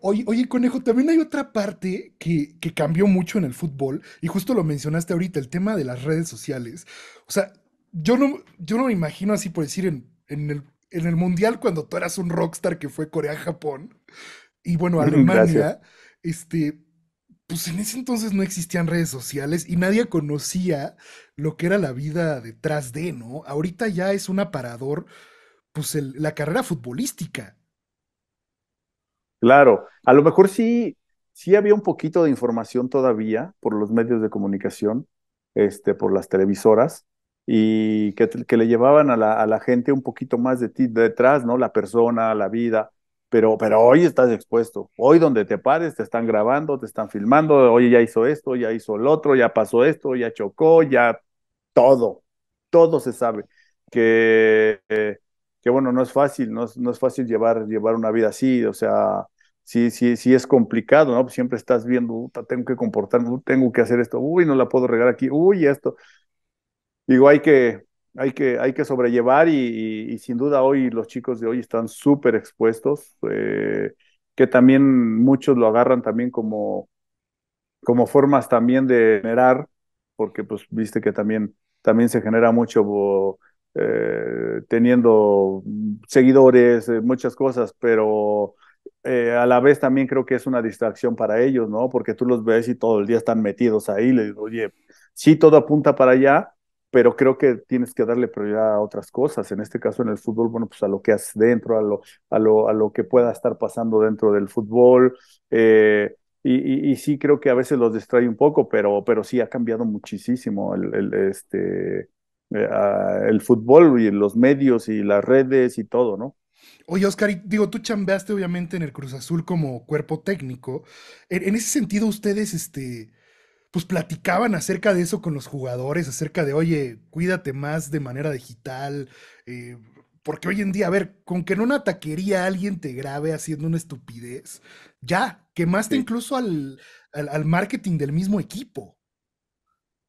Oye, Conejo, también hay otra parte que, que cambió mucho en el fútbol, y justo lo mencionaste ahorita, el tema de las redes sociales. O sea, yo no, yo no me imagino así por decir en, el, en el Mundial cuando tú eras un rockstar que fue Corea-Japón, y bueno, Alemania, este, pues en ese entonces no existían redes sociales y nadie conocía lo que era la vida detrás de, ¿no? Ahorita ya es un aparador, pues la carrera futbolística. Claro, a lo mejor sí, sí había un poquito de información todavía por los medios de comunicación, este, por las televisoras, y que, le llevaban a la, gente un poquito más de ti detrás, ¿no? La persona, la vida. Pero, pero hoy estás expuesto. Hoy donde te pares, te están grabando, te están filmando. Oye, ya hizo esto, ya hizo el otro, ya pasó esto, ya chocó, ya todo. Todo se sabe. Que eh, que bueno, no es fácil, no es, fácil llevar, llevar una vida así, o sea, sí, sí, sí es complicado, ¿no? Siempre estás viendo, tengo que comportarme, uh, tengo que hacer esto, uy, no la puedo regar aquí, uy, esto. Digo, hay que, hay que, hay que sobrellevar y, sin duda hoy los chicos de hoy están súper expuestos, eh, que también muchos lo agarran también como, como formas también de generar, porque pues viste que también, también se genera mucho eh, teniendo seguidores, eh, muchas cosas, pero eh, a la vez también creo que es una distracción para ellos, ¿no? Porque tú los ves y todo el día están metidos ahí, le digo, oye, sí, todo apunta para allá, pero creo que tienes que darle prioridad a otras cosas. En este caso, en el fútbol, bueno, pues a lo que haces dentro, a lo, a lo, a lo que pueda estar pasando dentro del fútbol. y, sí creo que a veces los distrae un poco, pero, pero sí ha cambiado muchísimo el, este, eh, el fútbol y los medios y las redes y todo, ¿no? Oye, Oscar, digo, tú chambeaste obviamente en el Cruz Azul como cuerpo técnico. En, ese sentido, ustedes, este, pues platicaban acerca de eso con los jugadores, acerca de, oye, cuídate más de manera digital, eh, porque hoy en día, a ver, con que en una taquería alguien te grabe haciendo una estupidez, ya, quemaste incluso al marketing del mismo equipo.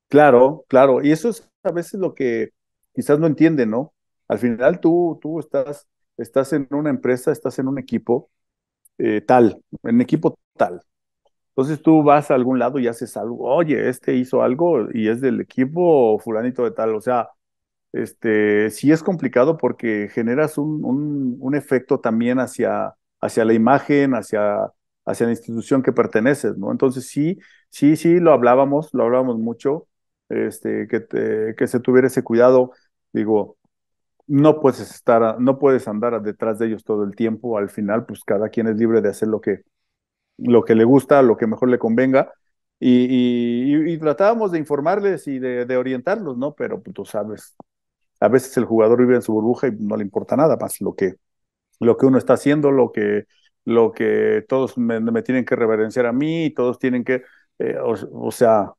Claro, claro. Y eso es a veces lo que quizás no entienden, ¿no? Al final tú, tú estás, estás en una empresa, estás en un equipo eh, tal, en equipo tal. Entonces tú vas a algún lado y haces algo. Oye, este hizo algo y es del equipo fulanito de tal. O sea, este, sí es complicado porque generas un, un, un efecto también hacia, hacia la imagen, hacia, hacia la institución que perteneces, ¿no? Entonces sí, sí, sí, lo hablábamos, lo hablábamos mucho. Este, que, que se tuviera ese cuidado. Digo, no puedes estar, no puedes andar detrás de ellos todo el tiempo. Al final, pues cada quien es libre de hacer lo que, lo que le gusta, lo que mejor le convenga. Y, tratábamos de informarles y de, orientarlos, ¿no? Pero pues, tú sabes, a veces el jugador vive en su burbuja y no le importa nada más lo que, lo que uno está haciendo, lo que, lo que todos me, tienen que reverenciar a mí, todos tienen que, eh, o sea,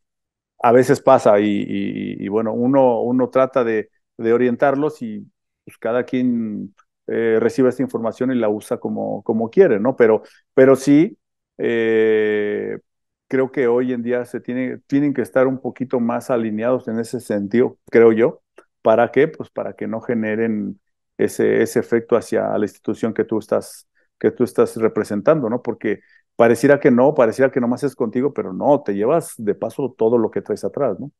a veces pasa y, bueno, uno, uno trata de, orientarlos y pues, cada quien eh, recibe esta información y la usa como, como quiere, ¿no? Pero, pero sí, eh, creo que hoy en día se tiene, tienen que estar un poquito más alineados en ese sentido, creo yo. ¿Para qué? Pues para que no generen ese, ese efecto hacia la institución que tú estás, que tú estás representando, ¿no? Porque Pareciera que no, pareciera que nomás es contigo, pero no, te llevas de paso todo lo que traes atrás, ¿no?